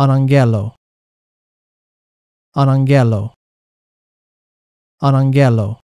Anangelo. Anangelo. Anangelo.